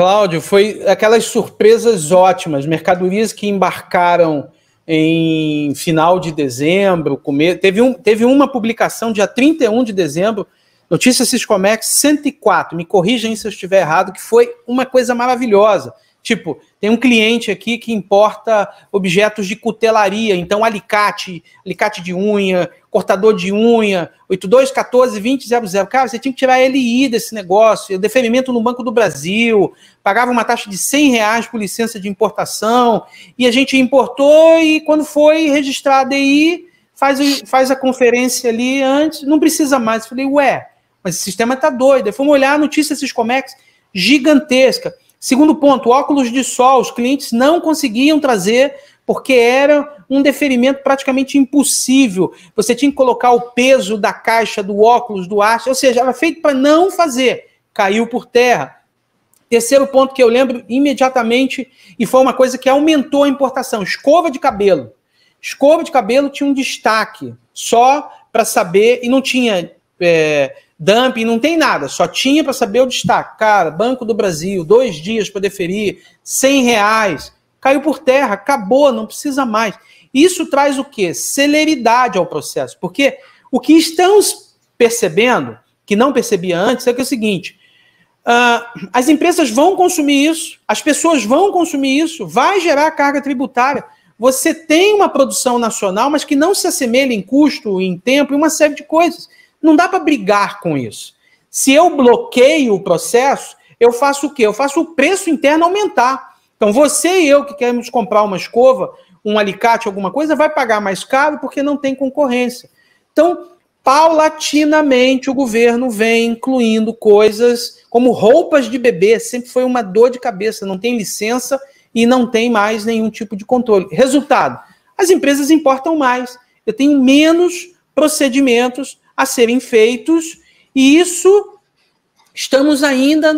Cláudio, foi aquelas surpresas ótimas, mercadorias que embarcaram em final de dezembro, come... teve, um, teve uma publicação dia 31 de dezembro, notícia Ciscomex 104, me corrijam se eu estiver errado, que foi uma coisa maravilhosa. Tipo, tem um cliente aqui que importa objetos de cutelaria, então alicate, alicate de unha, cortador de unha, 82142000. Cara, você tinha que tirar LI desse negócio, deferimento no Banco do Brasil, pagava uma taxa de 100 reais por licença de importação, e a gente importou e quando foi registrado a DI, faz, faz a conferência ali antes, não precisa mais. Eu falei, ué, mas o sistema tá doido. Aí fomos olhar a notícia comex gigantesca. Segundo ponto, óculos de sol. Os clientes não conseguiam trazer porque era um deferimento praticamente impossível. Você tinha que colocar o peso da caixa, do óculos, do aço, ou seja, era feito para não fazer. Caiu por terra. Terceiro ponto que eu lembro imediatamente, e foi uma coisa que aumentou a importação: escova de cabelo. Escova de cabelo tinha um destaque só para saber, e não tinha. É, dumping, não tem nada, só tinha para saber o destaque. Cara, Banco do Brasil, dois dias para deferir, 100 reais, caiu por terra, acabou, não precisa mais. Isso traz o quê? Celeridade ao processo, porque o que estamos percebendo, que não percebia antes, é que é o seguinte, uh, as empresas vão consumir isso, as pessoas vão consumir isso, vai gerar carga tributária, você tem uma produção nacional, mas que não se assemelha em custo, em tempo, em uma série de coisas. Não dá para brigar com isso. Se eu bloqueio o processo, eu faço o quê? Eu faço o preço interno aumentar. Então, você e eu que queremos comprar uma escova, um alicate, alguma coisa, vai pagar mais caro porque não tem concorrência. Então, paulatinamente, o governo vem incluindo coisas como roupas de bebê, sempre foi uma dor de cabeça, não tem licença e não tem mais nenhum tipo de controle. Resultado: as empresas importam mais, eu tenho menos procedimentos a serem feitos, e isso estamos ainda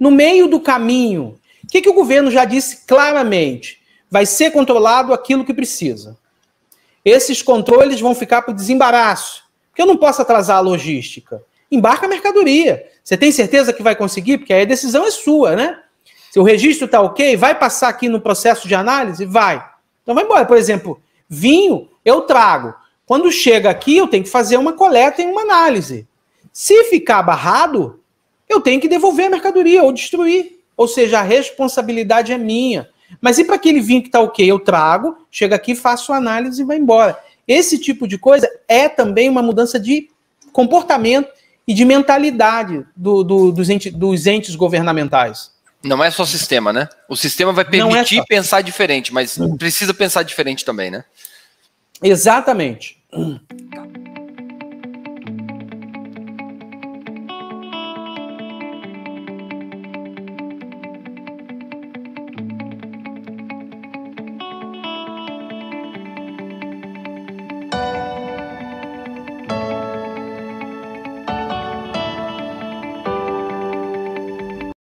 no meio do caminho. O que, que o governo já disse claramente? Vai ser controlado aquilo que precisa. Esses controles vão ficar para o desembaraço, porque eu não posso atrasar a logística. Embarca a mercadoria. Você tem certeza que vai conseguir? Porque aí a decisão é sua, né? Se o registro está ok, vai passar aqui no processo de análise? Vai. Então vai embora. Por exemplo, vinho eu trago. Quando chega aqui, eu tenho que fazer uma coleta e uma análise. Se ficar barrado, eu tenho que devolver a mercadoria ou destruir. Ou seja, a responsabilidade é minha. Mas e para aquele vinho que está ok? Eu trago, chega aqui, faço a análise e vai embora. Esse tipo de coisa é também uma mudança de comportamento e de mentalidade do, do, dos, ente, dos entes governamentais. Não é só sistema, né? O sistema vai é permitir é pensar diferente, mas precisa pensar diferente também, né? Exatamente. Tá.